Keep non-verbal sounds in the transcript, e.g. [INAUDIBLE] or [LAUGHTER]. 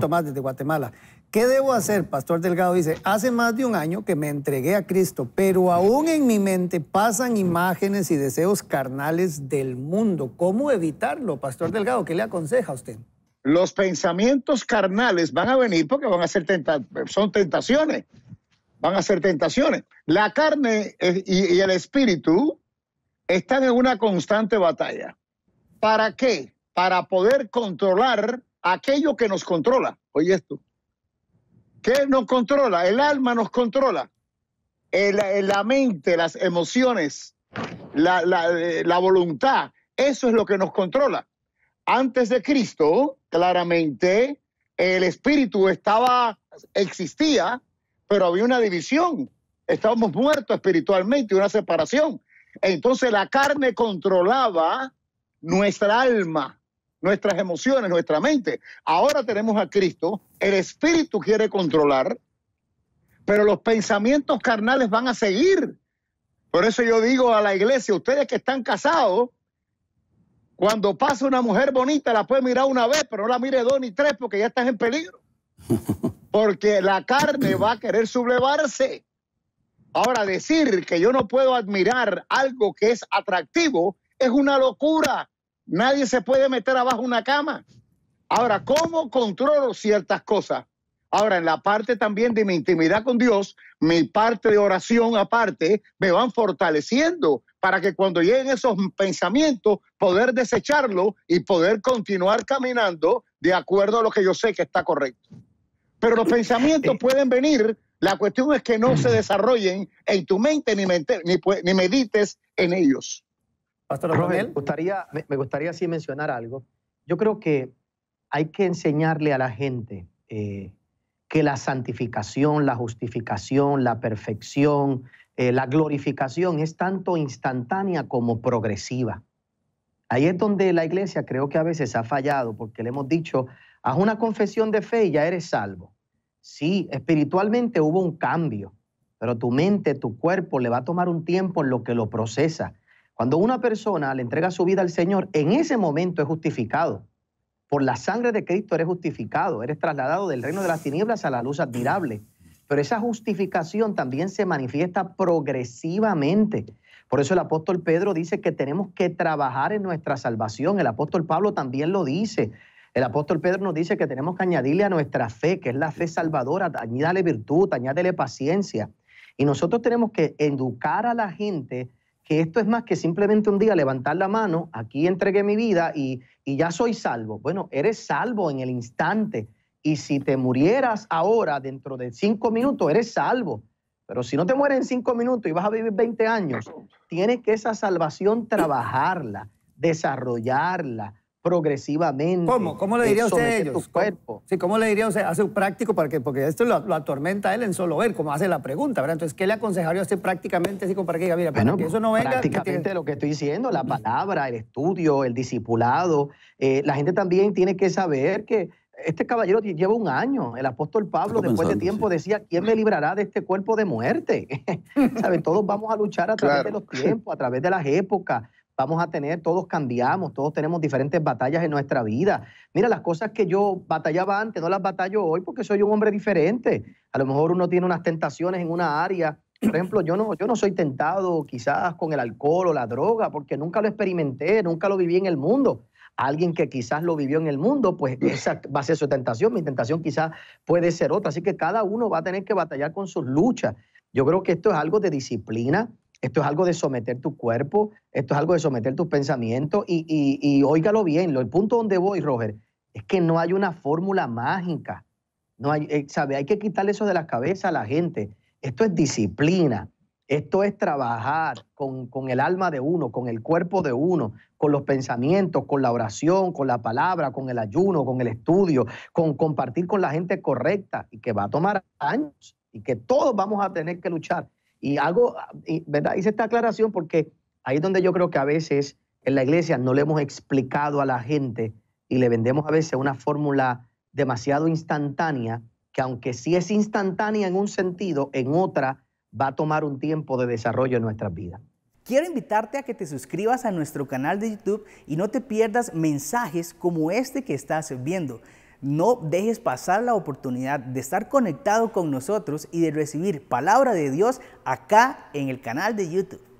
Tomás desde Guatemala. ¿Qué debo hacer? Pastor Delgado dice, hace más de un año que me entregué a Cristo, pero aún en mi mente pasan imágenes y deseos carnales del mundo. ¿Cómo evitarlo, Pastor Delgado? ¿Qué le aconseja a usted? Los pensamientos carnales van a venir porque van a ser tenta son tentaciones. Van a ser tentaciones. La carne eh, y el espíritu están en una constante batalla. ¿Para qué? Para poder controlar aquello que nos controla. Oye esto. ¿Qué nos controla? El alma nos controla. la mente, las emociones, la, la voluntad. Eso es lo que nos controla. Antes de Cristo, claramente, el espíritu estaba, existía, pero había una división. Estábamos muertos espiritualmente, una separación. Entonces la carne controlaba nuestra alma, nuestras emociones, nuestra mente. Ahora tenemos a Cristo, el Espíritu quiere controlar, pero los pensamientos carnales van a seguir. Por eso yo digo a la iglesia, ustedes que están casados, cuando pasa una mujer bonita la puede mirar una vez, pero no la mire dos ni tres porque ya estás en peligro. [LAUGHS] Porque la carne va a querer sublevarse. Ahora, decir que yo no puedo admirar algo que es atractivo es una locura. Nadie se puede meter abajo una cama. Ahora, ¿cómo controlo ciertas cosas? Ahora, en la parte también de mi intimidad con Dios, mi parte de oración aparte, me van fortaleciendo para que cuando lleguen esos pensamientos, poder desecharlo y poder continuar caminando de acuerdo a lo que yo sé que está correcto. Pero los pensamientos eh. pueden venir, la cuestión es que no se desarrollen en tu mente ni, ni medites en ellos. Pastor me gustaría, me mencionar algo. Yo creo que hay que enseñarle a la gente eh, que la santificación, la justificación, la perfección, eh, la glorificación es tanto instantánea como progresiva. Ahí es donde la iglesia creo que a veces ha fallado porque le hemos dicho, haz una confesión de fe y ya eres salvo. Sí, espiritualmente hubo un cambio, pero tu mente, tu cuerpo le va a tomar un tiempo en lo que lo procesa. Cuando una persona le entrega su vida al Señor, en ese momento es justificado. Por la sangre de Cristo eres justificado, eres trasladado del reino de las tinieblas a la luz admirable. Pero esa justificación también se manifiesta progresivamente. Por eso el apóstol Pedro dice que tenemos que trabajar en nuestra salvación. El apóstol Pablo también lo dice. El apóstol Pedro nos dice que tenemos que añadirle a nuestra fe, que es la fe salvadora, añádale virtud, añádele paciencia. Y nosotros tenemos que educar a la gente que esto es más que simplemente un día levantar la mano, aquí entregué mi vida y, ya soy salvo. Bueno, eres salvo en el instante. Y si te murieras ahora, dentro de cinco minutos, eres salvo. Pero si no te mueres en cinco minutos y vas a vivir 20 años, tienes que esa salvación trabajarla, desarrollarla, progresivamente. ¿Cómo? ¿Cómo le diría usted a ellos? Tu Sí, ¿cómo le diría usted? Hace un práctico para que, porque esto lo, atormenta a él en solo ver, como hace la pregunta, ¿verdad? Entonces, ¿qué le aconsejaría usted prácticamente así como para que diga, mira, para que eso no venga? Prácticamente lo que estoy diciendo, la mm. palabra, el estudio, el discipulado. Eh, la gente también tiene que saber que este caballero lleva un año. El apóstol Pablo, después de tiempo, decía: ¿Quién me librará de este cuerpo de muerte? [LAUGHS] Todos vamos a luchar a través de los tiempos, a través de las épocas vamos a tener, todos cambiamos, todos tenemos diferentes batallas en nuestra vida. Mira, las cosas que yo batallaba antes, no las batallo hoy porque soy un hombre diferente. A lo mejor uno tiene unas tentaciones en una área. Por ejemplo, yo no, yo no soy tentado quizás con el alcohol o la droga porque nunca lo experimenté, nunca lo viví en el mundo. Alguien que quizás lo vivió en el mundo, pues mm. esa va a ser su tentación. Mi tentación quizás puede ser otra. Así que cada uno va a tener que batallar con sus luchas. Yo creo que esto es algo de disciplina, esto es algo de someter tu cuerpo, esto es algo de someter tus pensamientos y, y, óigalo bien, el punto donde voy, Roger, es que no hay una fórmula mágica. No hay, eh, ¿sabe? hay que quitarle eso de la cabeza a la gente. Esto es disciplina, esto es trabajar con, con, el alma de uno, con el cuerpo de uno, con los pensamientos, con la oración, con la palabra, con el ayuno, con el estudio, con compartir con la gente correcta y que va a tomar años y que todos vamos a tener que luchar. Y hago, ¿verdad? Hice esta aclaración porque ahí es donde yo creo que a veces en la iglesia no le hemos explicado a la gente y le vendemos a veces una fórmula demasiado instantánea, que aunque sí es instantánea en un sentido, en otra va a tomar un tiempo de desarrollo en nuestras vidas. Quiero invitarte a que te suscribas a nuestro canal de YouTube y no te pierdas mensajes como este que estás viendo. No dejes pasar la oportunidad de estar conectado con nosotros y de recibir palabra de Dios acá en el canal de YouTube.